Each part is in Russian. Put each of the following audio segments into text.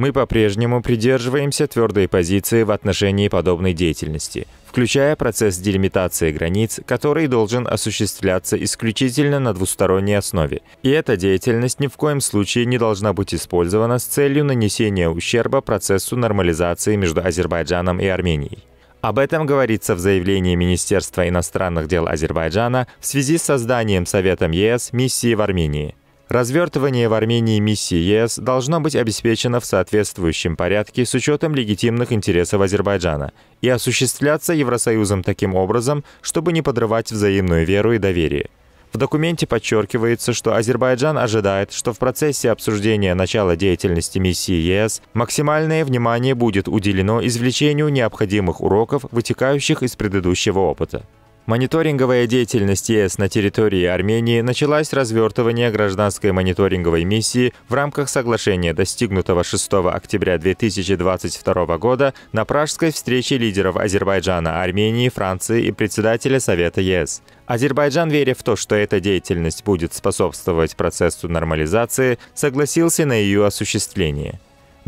Мы по-прежнему придерживаемся твердой позиции в отношении подобной деятельности, включая процесс делимитации границ, который должен осуществляться исключительно на двусторонней основе. И эта деятельность ни в коем случае не должна быть использована с целью нанесения ущерба процессу нормализации между Азербайджаном и Арменией. Об этом говорится в заявлении Министерства иностранных дел Азербайджана в связи с созданием Советом ЕС миссии в Армении. Развертывание в Армении миссии ЕС должно быть обеспечено в соответствующем порядке с учетом легитимных интересов Азербайджана и осуществляться Евросоюзом таким образом, чтобы не подрывать взаимную веру и доверие. В документе подчеркивается, что Азербайджан ожидает, что в процессе обсуждения начала деятельности миссии ЕС максимальное внимание будет уделено извлечению необходимых уроков, вытекающих из предыдущего опыта мониторинговая деятельность ЕС на территории Армении началась развертывание гражданской мониторинговой миссии в рамках соглашения, достигнутого 6 октября 2022 года на пражской встрече лидеров Азербайджана, Армении, Франции и председателя Совета ЕС. Азербайджан, веря в то, что эта деятельность будет способствовать процессу нормализации, согласился на ее осуществление.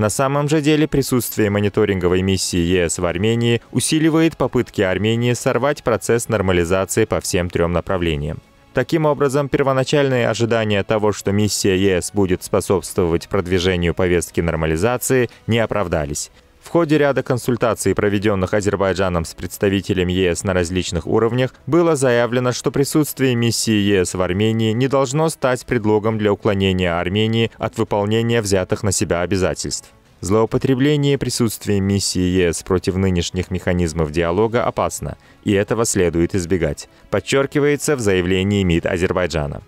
На самом же деле присутствие мониторинговой миссии ЕС в Армении усиливает попытки Армении сорвать процесс нормализации по всем трем направлениям. Таким образом, первоначальные ожидания того, что миссия ЕС будет способствовать продвижению повестки нормализации, не оправдались ходе ряда консультаций, проведенных Азербайджаном с представителем ЕС на различных уровнях, было заявлено, что присутствие миссии ЕС в Армении не должно стать предлогом для уклонения Армении от выполнения взятых на себя обязательств. Злоупотребление присутствием миссии ЕС против нынешних механизмов диалога опасно, и этого следует избегать, подчеркивается в заявлении МИД Азербайджана.